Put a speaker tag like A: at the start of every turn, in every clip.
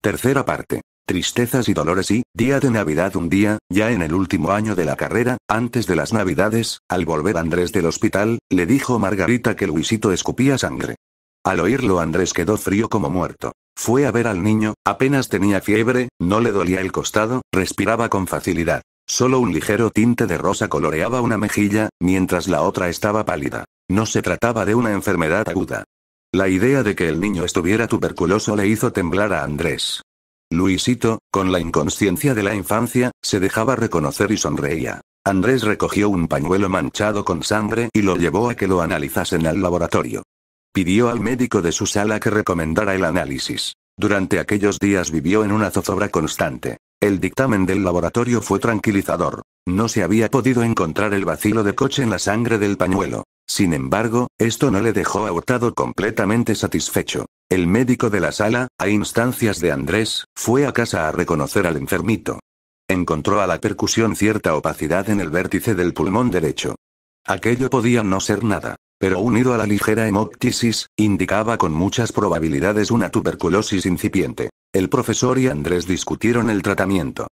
A: Tercera parte. Tristezas y dolores y, día de Navidad un día, ya en el último año de la carrera, antes de las Navidades, al volver Andrés del hospital, le dijo Margarita que Luisito escupía sangre. Al oírlo Andrés quedó frío como muerto. Fue a ver al niño, apenas tenía fiebre, no le dolía el costado, respiraba con facilidad. Solo un ligero tinte de rosa coloreaba una mejilla, mientras la otra estaba pálida. No se trataba de una enfermedad aguda. La idea de que el niño estuviera tuberculoso le hizo temblar a Andrés. Luisito, con la inconsciencia de la infancia, se dejaba reconocer y sonreía. Andrés recogió un pañuelo manchado con sangre y lo llevó a que lo analizasen al laboratorio. Pidió al médico de su sala que recomendara el análisis. Durante aquellos días vivió en una zozobra constante. El dictamen del laboratorio fue tranquilizador. No se había podido encontrar el vacilo de coche en la sangre del pañuelo. Sin embargo, esto no le dejó a Hurtado completamente satisfecho. El médico de la sala, a instancias de Andrés, fue a casa a reconocer al enfermito. Encontró a la percusión cierta opacidad en el vértice del pulmón derecho. Aquello podía no ser nada, pero unido a la ligera hemoptisis, indicaba con muchas probabilidades una tuberculosis incipiente. El profesor y Andrés discutieron el tratamiento.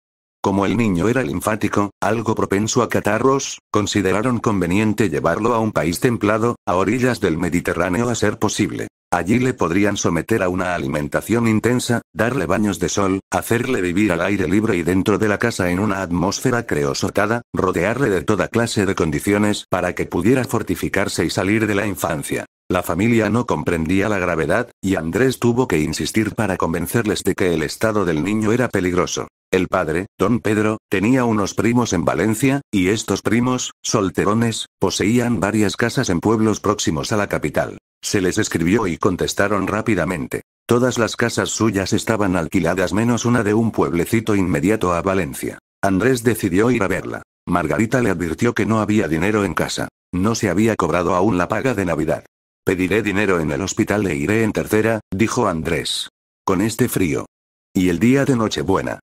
A: Como el niño era linfático, algo propenso a catarros, consideraron conveniente llevarlo a un país templado, a orillas del Mediterráneo a ser posible. Allí le podrían someter a una alimentación intensa, darle baños de sol, hacerle vivir al aire libre y dentro de la casa en una atmósfera creosotada, rodearle de toda clase de condiciones para que pudiera fortificarse y salir de la infancia. La familia no comprendía la gravedad, y Andrés tuvo que insistir para convencerles de que el estado del niño era peligroso. El padre, don Pedro, tenía unos primos en Valencia, y estos primos, solterones, poseían varias casas en pueblos próximos a la capital. Se les escribió y contestaron rápidamente. Todas las casas suyas estaban alquiladas menos una de un pueblecito inmediato a Valencia. Andrés decidió ir a verla. Margarita le advirtió que no había dinero en casa. No se había cobrado aún la paga de Navidad. Pediré dinero en el hospital e iré en tercera, dijo Andrés. Con este frío. Y el día de Nochebuena.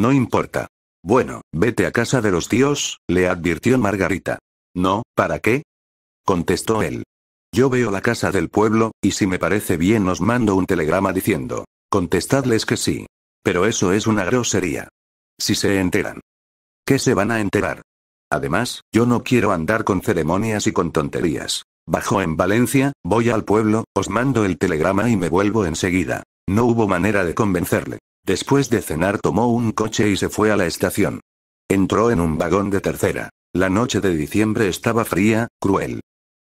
A: No importa. Bueno, vete a casa de los tíos, le advirtió Margarita. No, ¿para qué? contestó él. Yo veo la casa del pueblo, y si me parece bien os mando un telegrama diciendo, contestadles que sí. Pero eso es una grosería. Si se enteran. ¿Qué se van a enterar? Además, yo no quiero andar con ceremonias y con tonterías. Bajo en Valencia, voy al pueblo, os mando el telegrama y me vuelvo enseguida. No hubo manera de convencerle. Después de cenar tomó un coche y se fue a la estación. Entró en un vagón de tercera. La noche de diciembre estaba fría, cruel.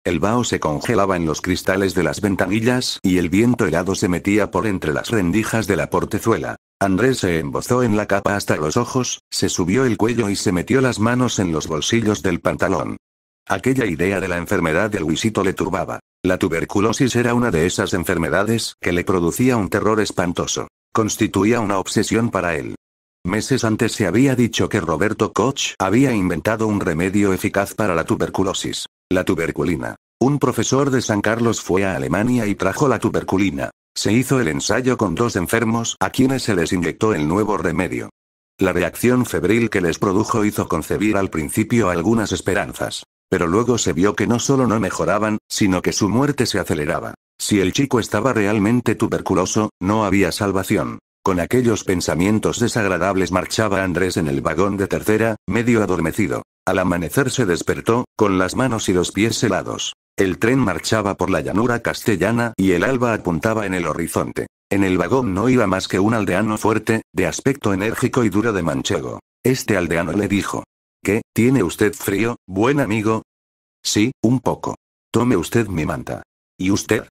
A: El vaho se congelaba en los cristales de las ventanillas y el viento helado se metía por entre las rendijas de la portezuela. Andrés se embozó en la capa hasta los ojos, se subió el cuello y se metió las manos en los bolsillos del pantalón. Aquella idea de la enfermedad de Luisito le turbaba. La tuberculosis era una de esas enfermedades que le producía un terror espantoso constituía una obsesión para él. Meses antes se había dicho que Roberto Koch había inventado un remedio eficaz para la tuberculosis, la tuberculina. Un profesor de San Carlos fue a Alemania y trajo la tuberculina. Se hizo el ensayo con dos enfermos a quienes se les inyectó el nuevo remedio. La reacción febril que les produjo hizo concebir al principio algunas esperanzas, pero luego se vio que no solo no mejoraban, sino que su muerte se aceleraba. Si el chico estaba realmente tuberculoso, no había salvación. Con aquellos pensamientos desagradables marchaba Andrés en el vagón de tercera, medio adormecido. Al amanecer se despertó, con las manos y los pies helados. El tren marchaba por la llanura castellana y el alba apuntaba en el horizonte. En el vagón no iba más que un aldeano fuerte, de aspecto enérgico y duro de manchego. Este aldeano le dijo. ¿Qué, tiene usted frío, buen amigo? Sí, un poco. Tome usted mi manta. ¿Y usted?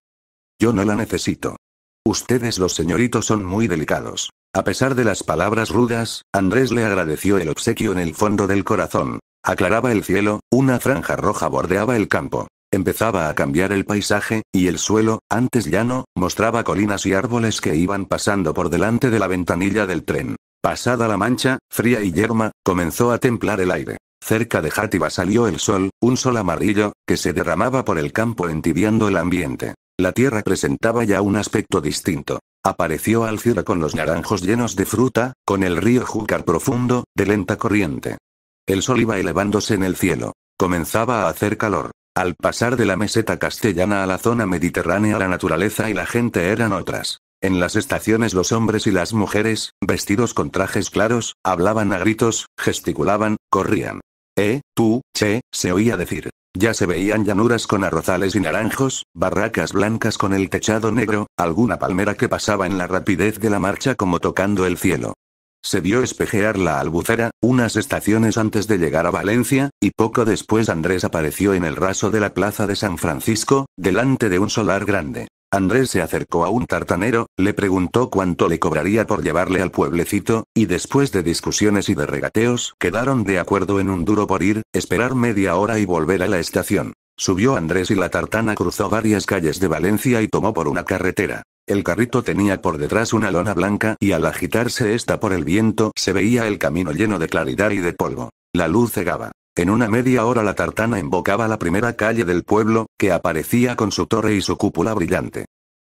A: Yo no la necesito. Ustedes los señoritos son muy delicados. A pesar de las palabras rudas, Andrés le agradeció el obsequio en el fondo del corazón. Aclaraba el cielo, una franja roja bordeaba el campo. Empezaba a cambiar el paisaje, y el suelo, antes llano, mostraba colinas y árboles que iban pasando por delante de la ventanilla del tren. Pasada la mancha, fría y yerma, comenzó a templar el aire. Cerca de Játiva salió el sol, un sol amarillo, que se derramaba por el campo entibiando el ambiente. La tierra presentaba ya un aspecto distinto. Apareció cielo con los naranjos llenos de fruta, con el río Júcar profundo, de lenta corriente. El sol iba elevándose en el cielo. Comenzaba a hacer calor. Al pasar de la meseta castellana a la zona mediterránea la naturaleza y la gente eran otras. En las estaciones los hombres y las mujeres, vestidos con trajes claros, hablaban a gritos, gesticulaban, corrían. Eh, tú, che, se oía decir. Ya se veían llanuras con arrozales y naranjos, barracas blancas con el techado negro, alguna palmera que pasaba en la rapidez de la marcha como tocando el cielo. Se vio espejear la albucera, unas estaciones antes de llegar a Valencia, y poco después Andrés apareció en el raso de la plaza de San Francisco, delante de un solar grande. Andrés se acercó a un tartanero, le preguntó cuánto le cobraría por llevarle al pueblecito, y después de discusiones y de regateos, quedaron de acuerdo en un duro por ir, esperar media hora y volver a la estación. Subió Andrés y la tartana cruzó varias calles de Valencia y tomó por una carretera. El carrito tenía por detrás una lona blanca y al agitarse esta por el viento se veía el camino lleno de claridad y de polvo. La luz cegaba. En una media hora la tartana embocaba la primera calle del pueblo, que aparecía con su torre y su cúpula brillante.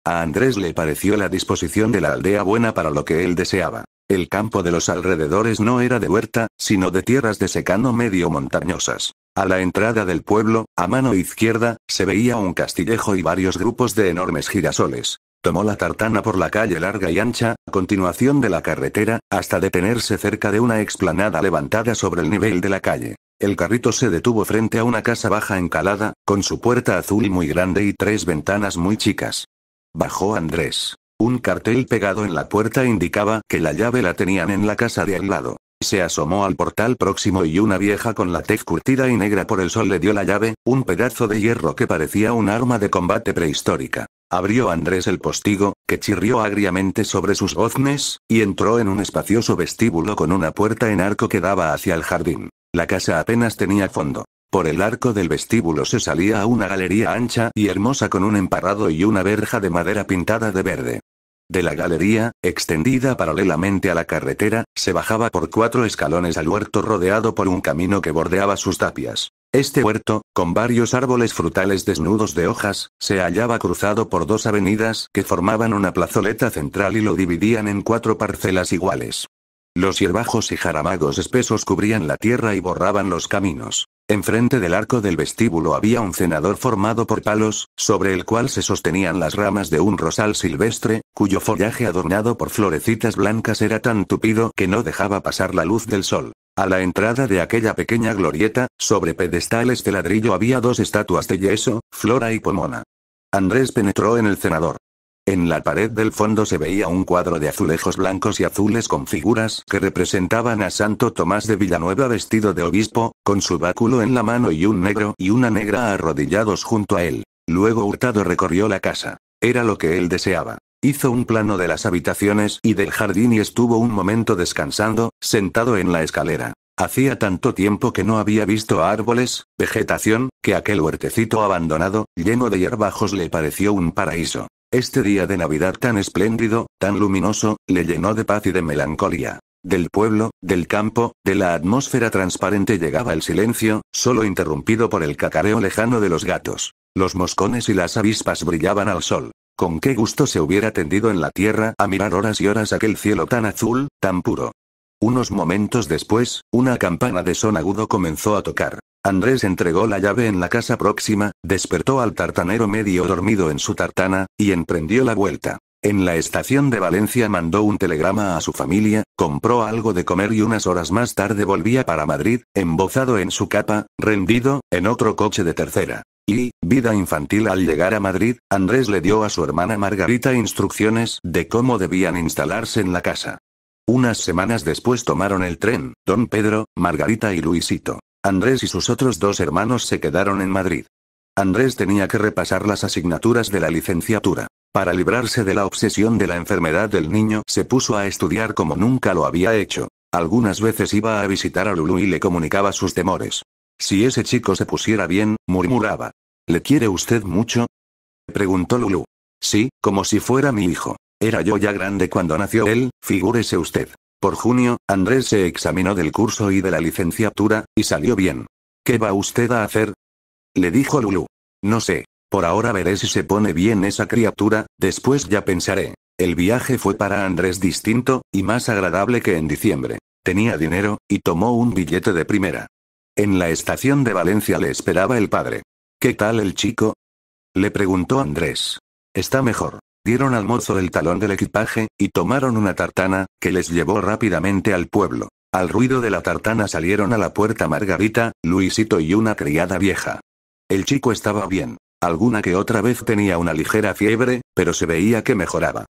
A: A Andrés le pareció la disposición de la aldea buena para lo que él deseaba. El campo de los alrededores no era de huerta, sino de tierras de secano medio montañosas. A la entrada del pueblo, a mano izquierda, se veía un castillejo y varios grupos de enormes girasoles. Tomó la tartana por la calle larga y ancha, a continuación de la carretera, hasta detenerse cerca de una explanada levantada sobre el nivel de la calle. El carrito se detuvo frente a una casa baja encalada, con su puerta azul muy grande y tres ventanas muy chicas. Bajó Andrés. Un cartel pegado en la puerta indicaba que la llave la tenían en la casa de al lado. Se asomó al portal próximo y una vieja con la tez curtida y negra por el sol le dio la llave, un pedazo de hierro que parecía un arma de combate prehistórica. Abrió Andrés el postigo, que chirrió agriamente sobre sus goznes, y entró en un espacioso vestíbulo con una puerta en arco que daba hacia el jardín. La casa apenas tenía fondo. Por el arco del vestíbulo se salía a una galería ancha y hermosa con un emparrado y una verja de madera pintada de verde. De la galería, extendida paralelamente a la carretera, se bajaba por cuatro escalones al huerto rodeado por un camino que bordeaba sus tapias. Este huerto, con varios árboles frutales desnudos de hojas, se hallaba cruzado por dos avenidas que formaban una plazoleta central y lo dividían en cuatro parcelas iguales. Los hierbajos y jaramagos espesos cubrían la tierra y borraban los caminos. Enfrente del arco del vestíbulo había un cenador formado por palos, sobre el cual se sostenían las ramas de un rosal silvestre, cuyo follaje adornado por florecitas blancas era tan tupido que no dejaba pasar la luz del sol. A la entrada de aquella pequeña glorieta, sobre pedestales de ladrillo había dos estatuas de yeso, Flora y Pomona. Andrés penetró en el cenador. En la pared del fondo se veía un cuadro de azulejos blancos y azules con figuras que representaban a Santo Tomás de Villanueva vestido de obispo, con su báculo en la mano y un negro y una negra arrodillados junto a él. Luego Hurtado recorrió la casa. Era lo que él deseaba. Hizo un plano de las habitaciones y del jardín y estuvo un momento descansando, sentado en la escalera. Hacía tanto tiempo que no había visto árboles, vegetación, que aquel huertecito abandonado, lleno de hierbajos le pareció un paraíso. Este día de Navidad tan espléndido, tan luminoso, le llenó de paz y de melancolía. Del pueblo, del campo, de la atmósfera transparente llegaba el silencio, solo interrumpido por el cacareo lejano de los gatos. Los moscones y las avispas brillaban al sol. Con qué gusto se hubiera tendido en la tierra a mirar horas y horas aquel cielo tan azul, tan puro. Unos momentos después, una campana de son agudo comenzó a tocar. Andrés entregó la llave en la casa próxima, despertó al tartanero medio dormido en su tartana, y emprendió la vuelta. En la estación de Valencia mandó un telegrama a su familia, compró algo de comer y unas horas más tarde volvía para Madrid, embozado en su capa, rendido, en otro coche de tercera. Y, vida infantil al llegar a Madrid, Andrés le dio a su hermana Margarita instrucciones de cómo debían instalarse en la casa. Unas semanas después tomaron el tren, don Pedro, Margarita y Luisito. Andrés y sus otros dos hermanos se quedaron en Madrid. Andrés tenía que repasar las asignaturas de la licenciatura. Para librarse de la obsesión de la enfermedad del niño, se puso a estudiar como nunca lo había hecho. Algunas veces iba a visitar a Lulu y le comunicaba sus temores. Si ese chico se pusiera bien, murmuraba. ¿Le quiere usted mucho? Preguntó Lulu. Sí, como si fuera mi hijo. Era yo ya grande cuando nació él, figúrese usted. Por junio, Andrés se examinó del curso y de la licenciatura, y salió bien. ¿Qué va usted a hacer? Le dijo Lulu. No sé. Por ahora veré si se pone bien esa criatura, después ya pensaré. El viaje fue para Andrés distinto, y más agradable que en diciembre. Tenía dinero, y tomó un billete de primera. En la estación de Valencia le esperaba el padre. ¿Qué tal el chico? Le preguntó Andrés. Está mejor dieron al mozo el talón del equipaje, y tomaron una tartana, que les llevó rápidamente al pueblo. Al ruido de la tartana salieron a la puerta Margarita, Luisito y una criada vieja. El chico estaba bien. Alguna que otra vez tenía una ligera fiebre, pero se veía que mejoraba.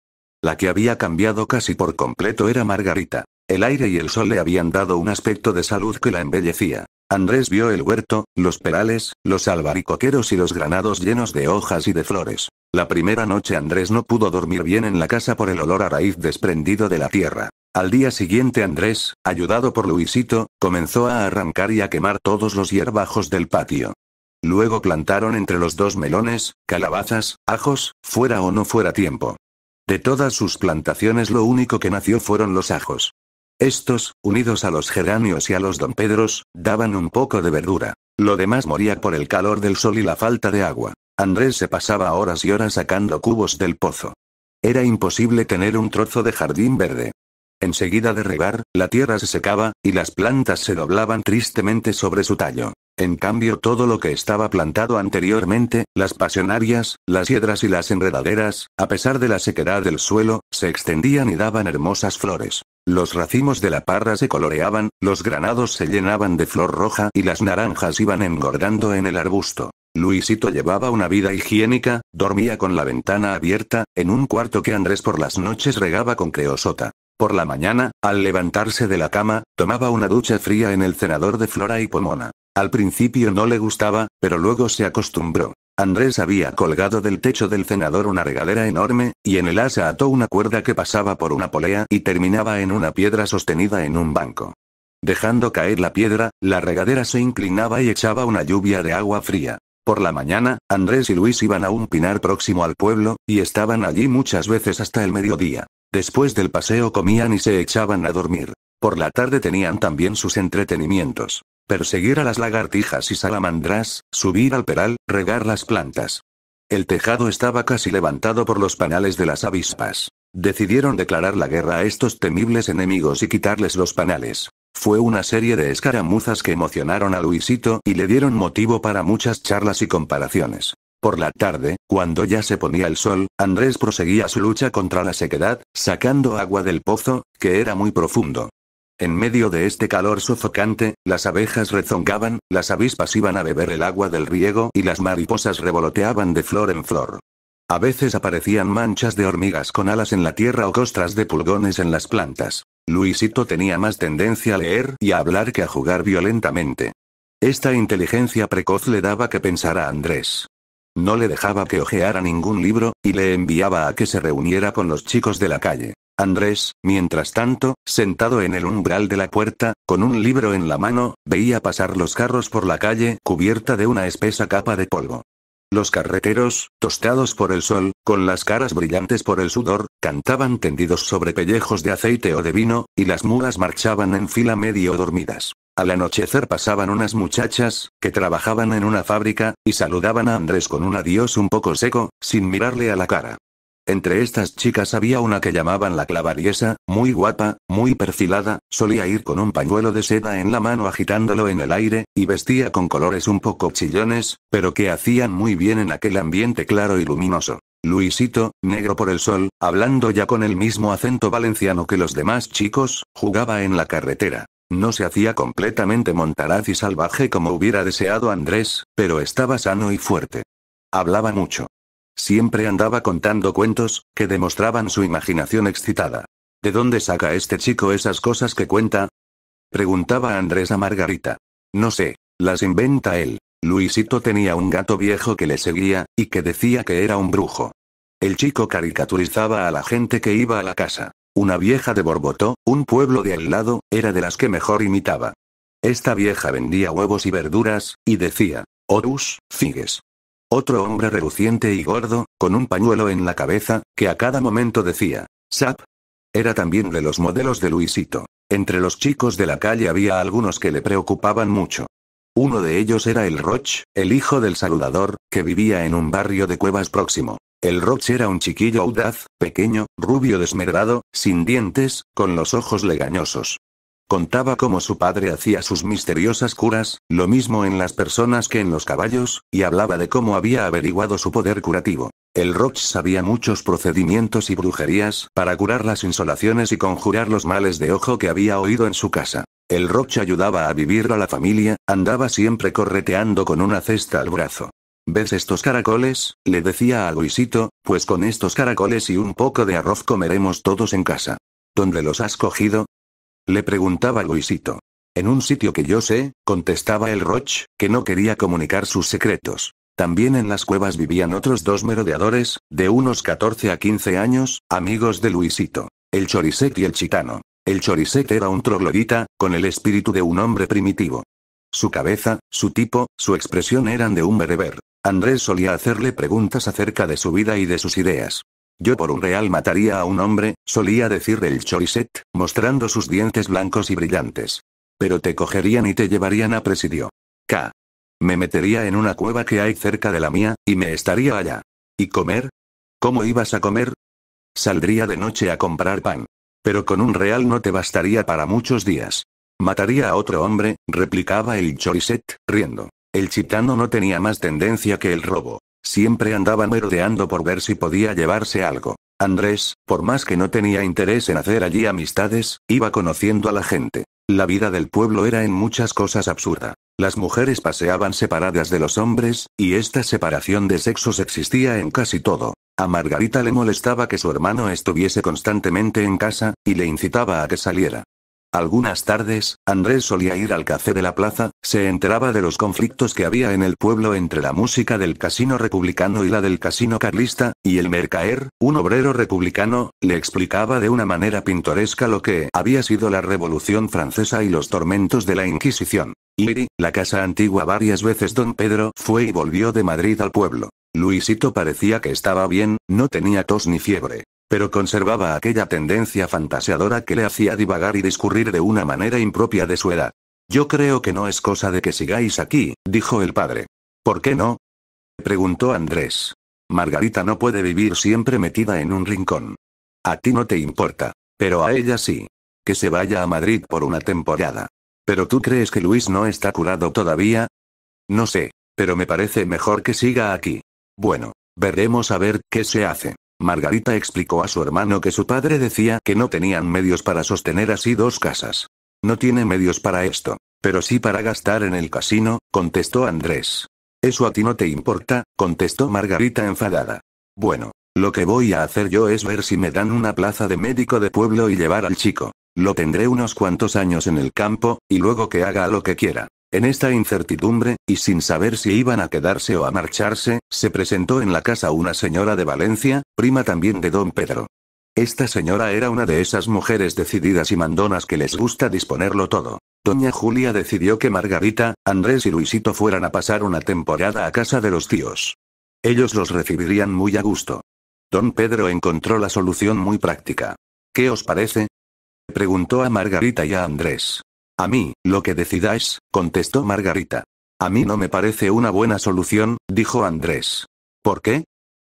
A: La que había cambiado casi por completo era Margarita. El aire y el sol le habían dado un aspecto de salud que la embellecía. Andrés vio el huerto, los perales, los albaricoqueros y los granados llenos de hojas y de flores. La primera noche Andrés no pudo dormir bien en la casa por el olor a raíz desprendido de la tierra. Al día siguiente Andrés, ayudado por Luisito, comenzó a arrancar y a quemar todos los hierbajos del patio. Luego plantaron entre los dos melones, calabazas, ajos, fuera o no fuera tiempo. De todas sus plantaciones lo único que nació fueron los ajos. Estos, unidos a los geranios y a los dompedros, daban un poco de verdura. Lo demás moría por el calor del sol y la falta de agua. Andrés se pasaba horas y horas sacando cubos del pozo. Era imposible tener un trozo de jardín verde. Enseguida de regar, la tierra se secaba, y las plantas se doblaban tristemente sobre su tallo. En cambio, todo lo que estaba plantado anteriormente, las pasionarias, las hiedras y las enredaderas, a pesar de la sequedad del suelo, se extendían y daban hermosas flores. Los racimos de la parra se coloreaban, los granados se llenaban de flor roja y las naranjas iban engordando en el arbusto. Luisito llevaba una vida higiénica, dormía con la ventana abierta, en un cuarto que Andrés por las noches regaba con creosota. Por la mañana, al levantarse de la cama, tomaba una ducha fría en el cenador de Flora y Pomona. Al principio no le gustaba, pero luego se acostumbró. Andrés había colgado del techo del cenador una regadera enorme, y en el asa ató una cuerda que pasaba por una polea y terminaba en una piedra sostenida en un banco. Dejando caer la piedra, la regadera se inclinaba y echaba una lluvia de agua fría. Por la mañana, Andrés y Luis iban a un pinar próximo al pueblo, y estaban allí muchas veces hasta el mediodía. Después del paseo comían y se echaban a dormir. Por la tarde tenían también sus entretenimientos. Perseguir a las lagartijas y salamandras, subir al peral, regar las plantas. El tejado estaba casi levantado por los panales de las avispas. Decidieron declarar la guerra a estos temibles enemigos y quitarles los panales. Fue una serie de escaramuzas que emocionaron a Luisito y le dieron motivo para muchas charlas y comparaciones. Por la tarde, cuando ya se ponía el sol, Andrés proseguía su lucha contra la sequedad, sacando agua del pozo, que era muy profundo. En medio de este calor sofocante, las abejas rezongaban, las avispas iban a beber el agua del riego y las mariposas revoloteaban de flor en flor. A veces aparecían manchas de hormigas con alas en la tierra o costras de pulgones en las plantas. Luisito tenía más tendencia a leer y a hablar que a jugar violentamente. Esta inteligencia precoz le daba que pensar a Andrés. No le dejaba que ojeara ningún libro, y le enviaba a que se reuniera con los chicos de la calle. Andrés, mientras tanto, sentado en el umbral de la puerta, con un libro en la mano, veía pasar los carros por la calle cubierta de una espesa capa de polvo. Los carreteros, tostados por el sol, con las caras brillantes por el sudor, Cantaban tendidos sobre pellejos de aceite o de vino, y las mulas marchaban en fila medio dormidas. Al anochecer pasaban unas muchachas, que trabajaban en una fábrica, y saludaban a Andrés con un adiós un poco seco, sin mirarle a la cara. Entre estas chicas había una que llamaban la clavariesa, muy guapa, muy perfilada, solía ir con un pañuelo de seda en la mano agitándolo en el aire, y vestía con colores un poco chillones, pero que hacían muy bien en aquel ambiente claro y luminoso. Luisito, negro por el sol, hablando ya con el mismo acento valenciano que los demás chicos, jugaba en la carretera. No se hacía completamente montaraz y salvaje como hubiera deseado Andrés, pero estaba sano y fuerte. Hablaba mucho. Siempre andaba contando cuentos, que demostraban su imaginación excitada. ¿De dónde saca este chico esas cosas que cuenta? Preguntaba Andrés a Margarita. No sé, las inventa él. Luisito tenía un gato viejo que le seguía, y que decía que era un brujo. El chico caricaturizaba a la gente que iba a la casa. Una vieja de Borbotó, un pueblo de al lado, era de las que mejor imitaba. Esta vieja vendía huevos y verduras, y decía, Horus, figues. Otro hombre reluciente y gordo, con un pañuelo en la cabeza, que a cada momento decía, Sap. Era también de los modelos de Luisito. Entre los chicos de la calle había algunos que le preocupaban mucho. Uno de ellos era el Roch, el hijo del saludador, que vivía en un barrio de cuevas próximo. El Roch era un chiquillo audaz, pequeño, rubio desmergado, sin dientes, con los ojos legañosos. Contaba cómo su padre hacía sus misteriosas curas, lo mismo en las personas que en los caballos, y hablaba de cómo había averiguado su poder curativo. El Roch sabía muchos procedimientos y brujerías para curar las insolaciones y conjurar los males de ojo que había oído en su casa. El roch ayudaba a vivir a la familia, andaba siempre correteando con una cesta al brazo. ¿Ves estos caracoles? le decía a Luisito, pues con estos caracoles y un poco de arroz comeremos todos en casa. ¿Dónde los has cogido? le preguntaba Luisito. En un sitio que yo sé, contestaba el Roch, que no quería comunicar sus secretos. También en las cuevas vivían otros dos merodeadores, de unos 14 a 15 años, amigos de Luisito, el Choriset y el Chitano. El choriset era un troglodita, con el espíritu de un hombre primitivo. Su cabeza, su tipo, su expresión eran de un bereber. Andrés solía hacerle preguntas acerca de su vida y de sus ideas. Yo por un real mataría a un hombre, solía decir el choriset, mostrando sus dientes blancos y brillantes. Pero te cogerían y te llevarían a presidio. K. Me metería en una cueva que hay cerca de la mía, y me estaría allá. ¿Y comer? ¿Cómo ibas a comer? Saldría de noche a comprar pan. Pero con un real no te bastaría para muchos días. Mataría a otro hombre, replicaba el Choriset, riendo. El chitano no tenía más tendencia que el robo. Siempre andaba merodeando por ver si podía llevarse algo. Andrés, por más que no tenía interés en hacer allí amistades, iba conociendo a la gente. La vida del pueblo era en muchas cosas absurda. Las mujeres paseaban separadas de los hombres, y esta separación de sexos existía en casi todo. A Margarita le molestaba que su hermano estuviese constantemente en casa, y le incitaba a que saliera. Algunas tardes, Andrés solía ir al café de la plaza, se enteraba de los conflictos que había en el pueblo entre la música del casino republicano y la del casino carlista, y el mercaer, un obrero republicano, le explicaba de una manera pintoresca lo que había sido la Revolución Francesa y los tormentos de la Inquisición. Iri, la casa antigua varias veces don Pedro fue y volvió de Madrid al pueblo. Luisito parecía que estaba bien, no tenía tos ni fiebre. Pero conservaba aquella tendencia fantaseadora que le hacía divagar y discurrir de una manera impropia de su edad. Yo creo que no es cosa de que sigáis aquí, dijo el padre. ¿Por qué no? preguntó Andrés. Margarita no puede vivir siempre metida en un rincón. A ti no te importa, pero a ella sí. Que se vaya a Madrid por una temporada. ¿Pero tú crees que Luis no está curado todavía? No sé, pero me parece mejor que siga aquí. Bueno, veremos a ver qué se hace. Margarita explicó a su hermano que su padre decía que no tenían medios para sostener así dos casas. No tiene medios para esto, pero sí para gastar en el casino, contestó Andrés. Eso a ti no te importa, contestó Margarita enfadada. Bueno, lo que voy a hacer yo es ver si me dan una plaza de médico de pueblo y llevar al chico. Lo tendré unos cuantos años en el campo, y luego que haga lo que quiera. En esta incertidumbre, y sin saber si iban a quedarse o a marcharse, se presentó en la casa una señora de Valencia, prima también de don Pedro. Esta señora era una de esas mujeres decididas y mandonas que les gusta disponerlo todo. Doña Julia decidió que Margarita, Andrés y Luisito fueran a pasar una temporada a casa de los tíos. Ellos los recibirían muy a gusto. Don Pedro encontró la solución muy práctica. ¿Qué os parece? Preguntó a Margarita y a Andrés. A mí, lo que decidáis, contestó Margarita. A mí no me parece una buena solución, dijo Andrés. ¿Por qué?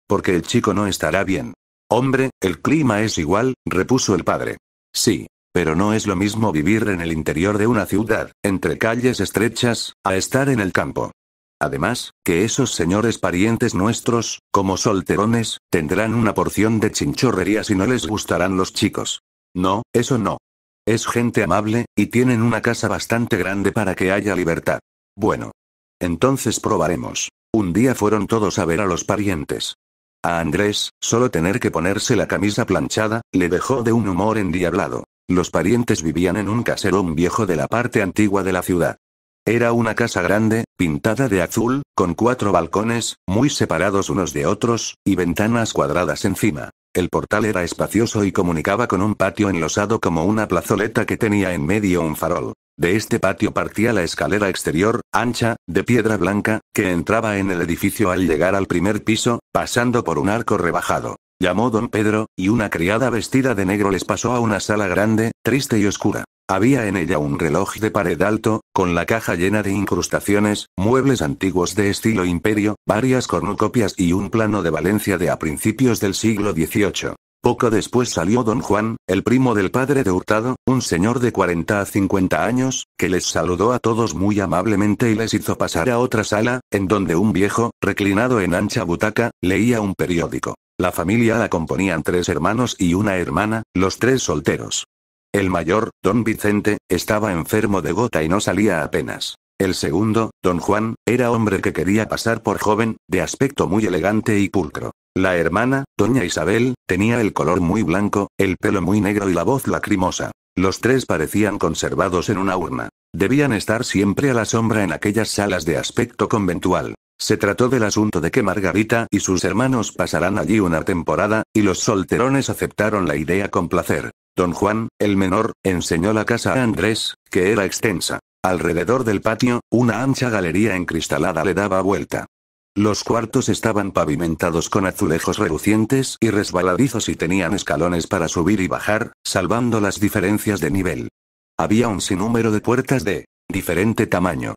A: Porque el chico no estará bien. Hombre, el clima es igual, repuso el padre. Sí, pero no es lo mismo vivir en el interior de una ciudad, entre calles estrechas, a estar en el campo. Además, que esos señores parientes nuestros, como solterones, tendrán una porción de chinchorrería si no les gustarán los chicos. No, eso no. Es gente amable, y tienen una casa bastante grande para que haya libertad. Bueno. Entonces probaremos. Un día fueron todos a ver a los parientes. A Andrés, solo tener que ponerse la camisa planchada, le dejó de un humor endiablado. Los parientes vivían en un caserón viejo de la parte antigua de la ciudad. Era una casa grande, pintada de azul, con cuatro balcones, muy separados unos de otros, y ventanas cuadradas encima. El portal era espacioso y comunicaba con un patio enlosado como una plazoleta que tenía en medio un farol. De este patio partía la escalera exterior, ancha, de piedra blanca, que entraba en el edificio al llegar al primer piso, pasando por un arco rebajado llamó don Pedro, y una criada vestida de negro les pasó a una sala grande, triste y oscura. Había en ella un reloj de pared alto, con la caja llena de incrustaciones, muebles antiguos de estilo imperio, varias cornucopias y un plano de Valencia de a principios del siglo XVIII. Poco después salió don Juan, el primo del padre de Hurtado, un señor de 40 a 50 años, que les saludó a todos muy amablemente y les hizo pasar a otra sala, en donde un viejo, reclinado en ancha butaca, leía un periódico. La familia la componían tres hermanos y una hermana, los tres solteros. El mayor, don Vicente, estaba enfermo de gota y no salía apenas. El segundo, don Juan, era hombre que quería pasar por joven, de aspecto muy elegante y pulcro. La hermana, doña Isabel, tenía el color muy blanco, el pelo muy negro y la voz lacrimosa. Los tres parecían conservados en una urna. Debían estar siempre a la sombra en aquellas salas de aspecto conventual. Se trató del asunto de que Margarita y sus hermanos pasarán allí una temporada, y los solterones aceptaron la idea con placer. Don Juan, el menor, enseñó la casa a Andrés, que era extensa. Alrededor del patio, una ancha galería encristalada le daba vuelta. Los cuartos estaban pavimentados con azulejos relucientes y resbaladizos y tenían escalones para subir y bajar, salvando las diferencias de nivel. Había un sinnúmero de puertas de diferente tamaño,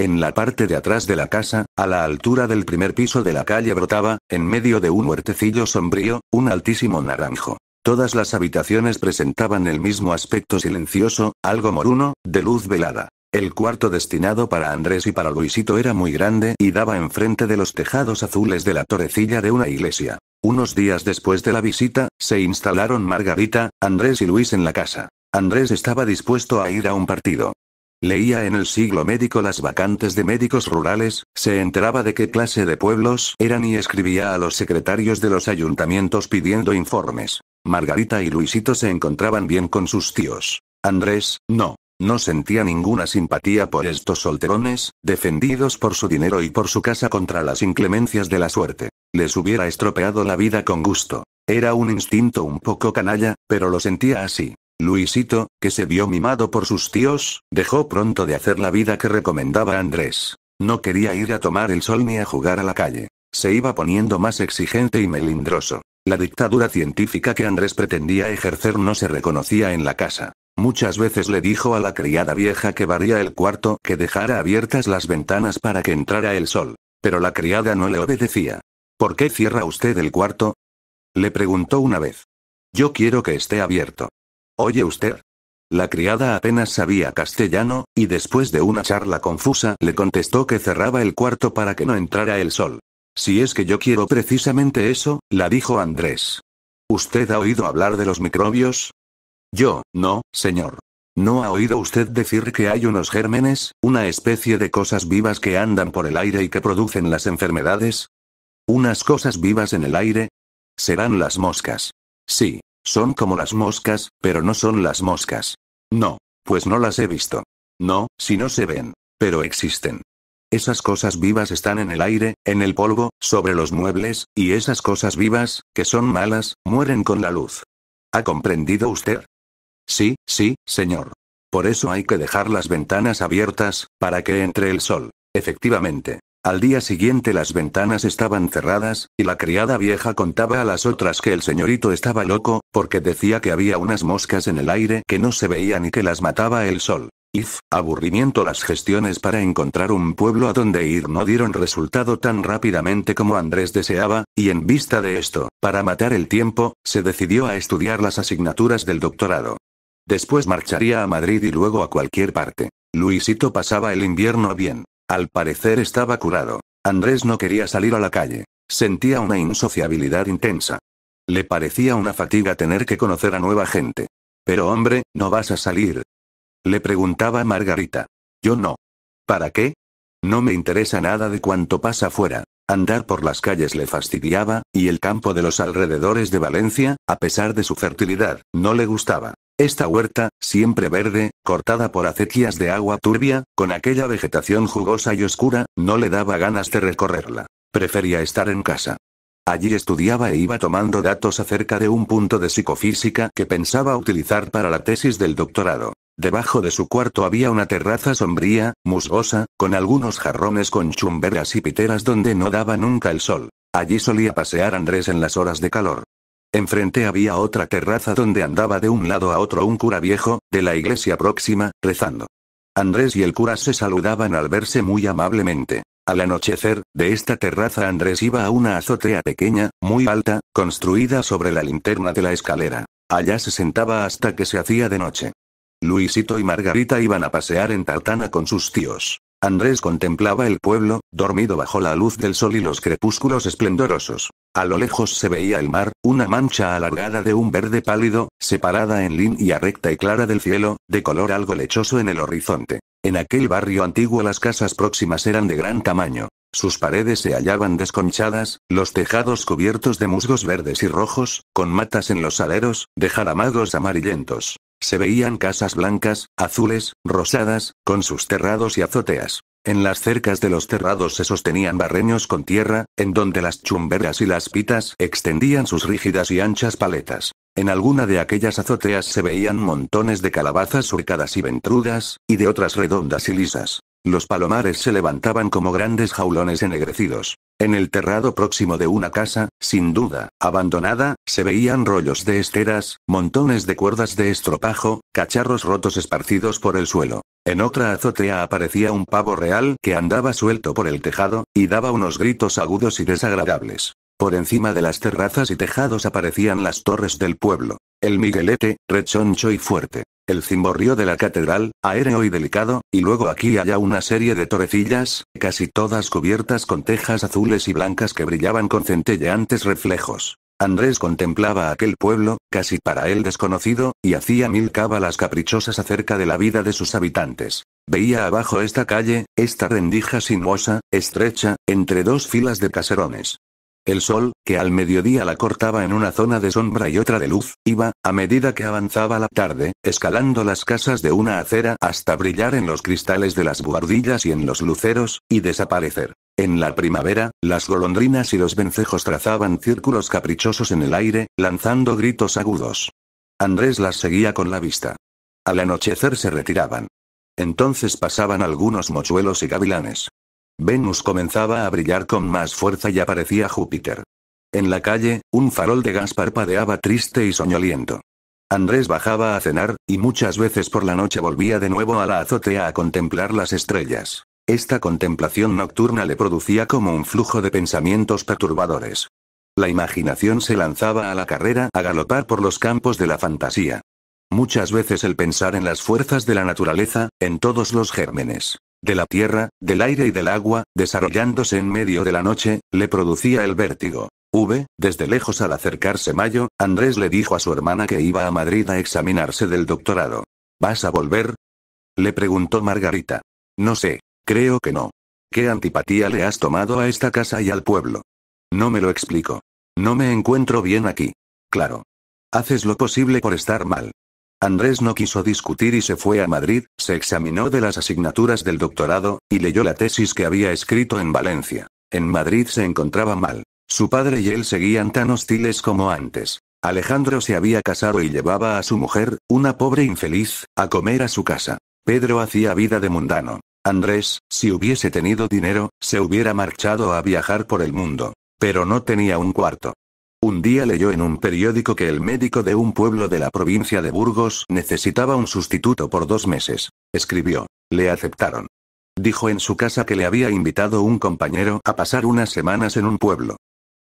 A: en la parte de atrás de la casa, a la altura del primer piso de la calle brotaba, en medio de un huertecillo sombrío, un altísimo naranjo. Todas las habitaciones presentaban el mismo aspecto silencioso, algo moruno, de luz velada. El cuarto destinado para Andrés y para Luisito era muy grande y daba enfrente de los tejados azules de la torrecilla de una iglesia. Unos días después de la visita, se instalaron Margarita, Andrés y Luis en la casa. Andrés estaba dispuesto a ir a un partido. Leía en el siglo médico las vacantes de médicos rurales, se enteraba de qué clase de pueblos eran y escribía a los secretarios de los ayuntamientos pidiendo informes. Margarita y Luisito se encontraban bien con sus tíos. Andrés, no. No sentía ninguna simpatía por estos solterones, defendidos por su dinero y por su casa contra las inclemencias de la suerte. Les hubiera estropeado la vida con gusto. Era un instinto un poco canalla, pero lo sentía así. Luisito, que se vio mimado por sus tíos, dejó pronto de hacer la vida que recomendaba Andrés. No quería ir a tomar el sol ni a jugar a la calle. Se iba poniendo más exigente y melindroso. La dictadura científica que Andrés pretendía ejercer no se reconocía en la casa. Muchas veces le dijo a la criada vieja que varía el cuarto que dejara abiertas las ventanas para que entrara el sol. Pero la criada no le obedecía. ¿Por qué cierra usted el cuarto? Le preguntó una vez. Yo quiero que esté abierto. Oye usted. La criada apenas sabía castellano, y después de una charla confusa le contestó que cerraba el cuarto para que no entrara el sol. Si es que yo quiero precisamente eso, la dijo Andrés. ¿Usted ha oído hablar de los microbios? Yo, no, señor. ¿No ha oído usted decir que hay unos gérmenes, una especie de cosas vivas que andan por el aire y que producen las enfermedades? ¿Unas cosas vivas en el aire? Serán las moscas. Sí, son como las moscas, pero no son las moscas. No, pues no las he visto. No, si no se ven. Pero existen. Esas cosas vivas están en el aire, en el polvo, sobre los muebles, y esas cosas vivas, que son malas, mueren con la luz. ¿Ha comprendido usted? Sí, sí, señor. Por eso hay que dejar las ventanas abiertas, para que entre el sol. Efectivamente. Al día siguiente las ventanas estaban cerradas, y la criada vieja contaba a las otras que el señorito estaba loco, porque decía que había unas moscas en el aire que no se veían y que las mataba el sol. If, aburrimiento Las gestiones para encontrar un pueblo a donde ir no dieron resultado tan rápidamente como Andrés deseaba, y en vista de esto, para matar el tiempo, se decidió a estudiar las asignaturas del doctorado. Después marcharía a Madrid y luego a cualquier parte. Luisito pasaba el invierno bien. Al parecer estaba curado. Andrés no quería salir a la calle. Sentía una insociabilidad intensa. Le parecía una fatiga tener que conocer a nueva gente. Pero hombre, ¿no vas a salir? Le preguntaba Margarita. Yo no. ¿Para qué? No me interesa nada de cuanto pasa fuera. Andar por las calles le fastidiaba, y el campo de los alrededores de Valencia, a pesar de su fertilidad, no le gustaba. Esta huerta, siempre verde, cortada por acequias de agua turbia, con aquella vegetación jugosa y oscura, no le daba ganas de recorrerla. Prefería estar en casa. Allí estudiaba e iba tomando datos acerca de un punto de psicofísica que pensaba utilizar para la tesis del doctorado. Debajo de su cuarto había una terraza sombría, musgosa, con algunos jarrones con chumberas y piteras donde no daba nunca el sol. Allí solía pasear Andrés en las horas de calor. Enfrente había otra terraza donde andaba de un lado a otro un cura viejo, de la iglesia próxima, rezando. Andrés y el cura se saludaban al verse muy amablemente. Al anochecer, de esta terraza Andrés iba a una azotea pequeña, muy alta, construida sobre la linterna de la escalera. Allá se sentaba hasta que se hacía de noche. Luisito y Margarita iban a pasear en Tartana con sus tíos. Andrés contemplaba el pueblo, dormido bajo la luz del sol y los crepúsculos esplendorosos. A lo lejos se veía el mar, una mancha alargada de un verde pálido, separada en línea recta y clara del cielo, de color algo lechoso en el horizonte. En aquel barrio antiguo las casas próximas eran de gran tamaño. Sus paredes se hallaban desconchadas, los tejados cubiertos de musgos verdes y rojos, con matas en los aleros, de jaramagos amarillentos. Se veían casas blancas, azules, rosadas, con sus terrados y azoteas. En las cercas de los terrados se sostenían barreños con tierra, en donde las chumberas y las pitas extendían sus rígidas y anchas paletas. En alguna de aquellas azoteas se veían montones de calabazas surcadas y ventrudas, y de otras redondas y lisas. Los palomares se levantaban como grandes jaulones ennegrecidos. En el terrado próximo de una casa, sin duda, abandonada, se veían rollos de esteras, montones de cuerdas de estropajo, cacharros rotos esparcidos por el suelo. En otra azotea aparecía un pavo real que andaba suelto por el tejado, y daba unos gritos agudos y desagradables. Por encima de las terrazas y tejados aparecían las torres del pueblo. El Miguelete, rechoncho y fuerte el cimborrio de la catedral, aéreo y delicado, y luego aquí y allá una serie de torrecillas, casi todas cubiertas con tejas azules y blancas que brillaban con centelleantes reflejos. Andrés contemplaba aquel pueblo, casi para él desconocido, y hacía mil cábalas caprichosas acerca de la vida de sus habitantes. Veía abajo esta calle, esta rendija sinuosa, estrecha, entre dos filas de caserones. El sol, que al mediodía la cortaba en una zona de sombra y otra de luz, iba, a medida que avanzaba la tarde, escalando las casas de una acera hasta brillar en los cristales de las buhardillas y en los luceros, y desaparecer. En la primavera, las golondrinas y los vencejos trazaban círculos caprichosos en el aire, lanzando gritos agudos. Andrés las seguía con la vista. Al anochecer se retiraban. Entonces pasaban algunos mochuelos y gavilanes. Venus comenzaba a brillar con más fuerza y aparecía Júpiter. En la calle, un farol de gas parpadeaba triste y soñoliento. Andrés bajaba a cenar, y muchas veces por la noche volvía de nuevo a la azotea a contemplar las estrellas. Esta contemplación nocturna le producía como un flujo de pensamientos perturbadores. La imaginación se lanzaba a la carrera a galopar por los campos de la fantasía. Muchas veces el pensar en las fuerzas de la naturaleza, en todos los gérmenes, de la tierra, del aire y del agua, desarrollándose en medio de la noche, le producía el vértigo. V, desde lejos al acercarse Mayo, Andrés le dijo a su hermana que iba a Madrid a examinarse del doctorado. ¿Vas a volver? Le preguntó Margarita. No sé, creo que no. ¿Qué antipatía le has tomado a esta casa y al pueblo? No me lo explico. No me encuentro bien aquí. Claro. Haces lo posible por estar mal. Andrés no quiso discutir y se fue a Madrid, se examinó de las asignaturas del doctorado, y leyó la tesis que había escrito en Valencia. En Madrid se encontraba mal. Su padre y él seguían tan hostiles como antes. Alejandro se había casado y llevaba a su mujer, una pobre infeliz, a comer a su casa. Pedro hacía vida de mundano. Andrés, si hubiese tenido dinero, se hubiera marchado a viajar por el mundo. Pero no tenía un cuarto. Un día leyó en un periódico que el médico de un pueblo de la provincia de Burgos necesitaba un sustituto por dos meses. Escribió. Le aceptaron. Dijo en su casa que le había invitado un compañero a pasar unas semanas en un pueblo.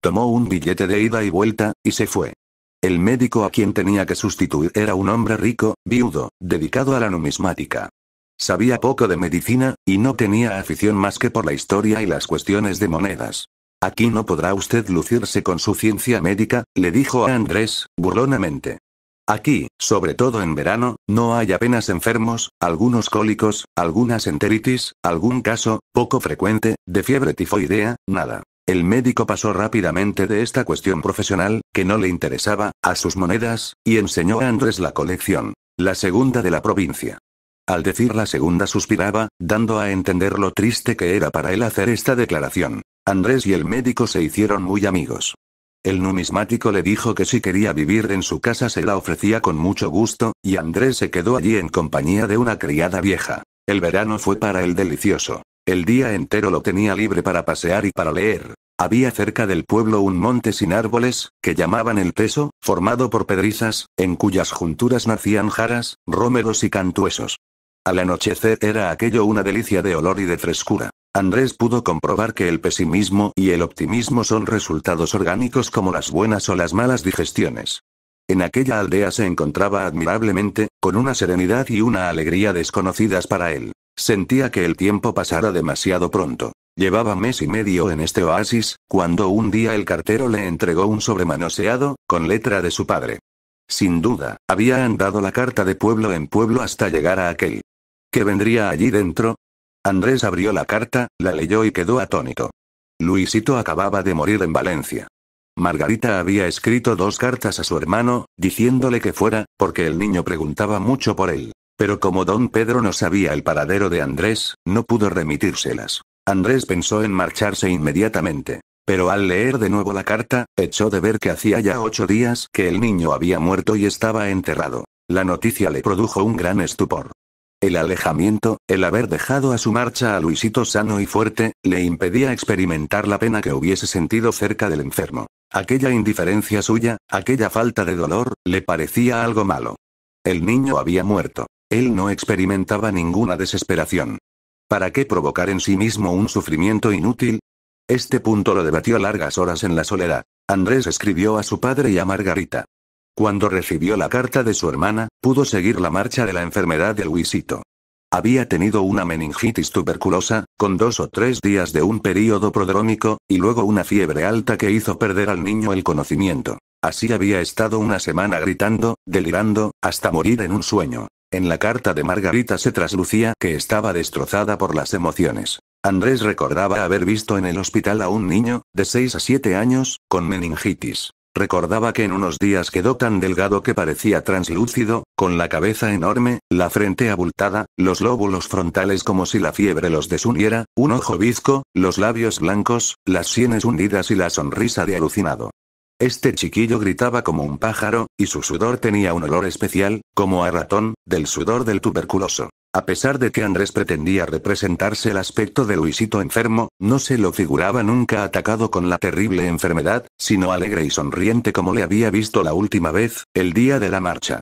A: Tomó un billete de ida y vuelta, y se fue. El médico a quien tenía que sustituir era un hombre rico, viudo, dedicado a la numismática. Sabía poco de medicina, y no tenía afición más que por la historia y las cuestiones de monedas. Aquí no podrá usted lucirse con su ciencia médica, le dijo a Andrés, burlonamente. Aquí, sobre todo en verano, no hay apenas enfermos, algunos cólicos, algunas enteritis, algún caso, poco frecuente, de fiebre tifoidea, nada. El médico pasó rápidamente de esta cuestión profesional, que no le interesaba, a sus monedas, y enseñó a Andrés la colección. La segunda de la provincia. Al decir la segunda suspiraba, dando a entender lo triste que era para él hacer esta declaración. Andrés y el médico se hicieron muy amigos. El numismático le dijo que si quería vivir en su casa se la ofrecía con mucho gusto, y Andrés se quedó allí en compañía de una criada vieja. El verano fue para él delicioso. El día entero lo tenía libre para pasear y para leer. Había cerca del pueblo un monte sin árboles, que llamaban el Peso, formado por pedrizas, en cuyas junturas nacían jaras, rómedos y cantuesos. Al anochecer era aquello una delicia de olor y de frescura. Andrés pudo comprobar que el pesimismo y el optimismo son resultados orgánicos como las buenas o las malas digestiones. En aquella aldea se encontraba admirablemente, con una serenidad y una alegría desconocidas para él. Sentía que el tiempo pasara demasiado pronto. Llevaba mes y medio en este oasis, cuando un día el cartero le entregó un sobremanoseado, con letra de su padre. Sin duda, había andado la carta de pueblo en pueblo hasta llegar a aquel. Que vendría allí dentro, Andrés abrió la carta, la leyó y quedó atónito. Luisito acababa de morir en Valencia. Margarita había escrito dos cartas a su hermano, diciéndole que fuera, porque el niño preguntaba mucho por él. Pero como don Pedro no sabía el paradero de Andrés, no pudo remitírselas. Andrés pensó en marcharse inmediatamente. Pero al leer de nuevo la carta, echó de ver que hacía ya ocho días que el niño había muerto y estaba enterrado. La noticia le produjo un gran estupor. El alejamiento, el haber dejado a su marcha a Luisito sano y fuerte, le impedía experimentar la pena que hubiese sentido cerca del enfermo. Aquella indiferencia suya, aquella falta de dolor, le parecía algo malo. El niño había muerto. Él no experimentaba ninguna desesperación. ¿Para qué provocar en sí mismo un sufrimiento inútil? Este punto lo debatió largas horas en la soledad. Andrés escribió a su padre y a Margarita. Cuando recibió la carta de su hermana, pudo seguir la marcha de la enfermedad de Luisito. Había tenido una meningitis tuberculosa, con dos o tres días de un período prodrónico, y luego una fiebre alta que hizo perder al niño el conocimiento. Así había estado una semana gritando, delirando, hasta morir en un sueño. En la carta de Margarita se traslucía que estaba destrozada por las emociones. Andrés recordaba haber visto en el hospital a un niño, de 6 a 7 años, con meningitis. Recordaba que en unos días quedó tan delgado que parecía translúcido, con la cabeza enorme, la frente abultada, los lóbulos frontales como si la fiebre los desuniera, un ojo bizco, los labios blancos, las sienes hundidas y la sonrisa de alucinado. Este chiquillo gritaba como un pájaro, y su sudor tenía un olor especial, como a ratón, del sudor del tuberculoso. A pesar de que Andrés pretendía representarse el aspecto de Luisito enfermo, no se lo figuraba nunca atacado con la terrible enfermedad, sino alegre y sonriente como le había visto la última vez, el día de la marcha.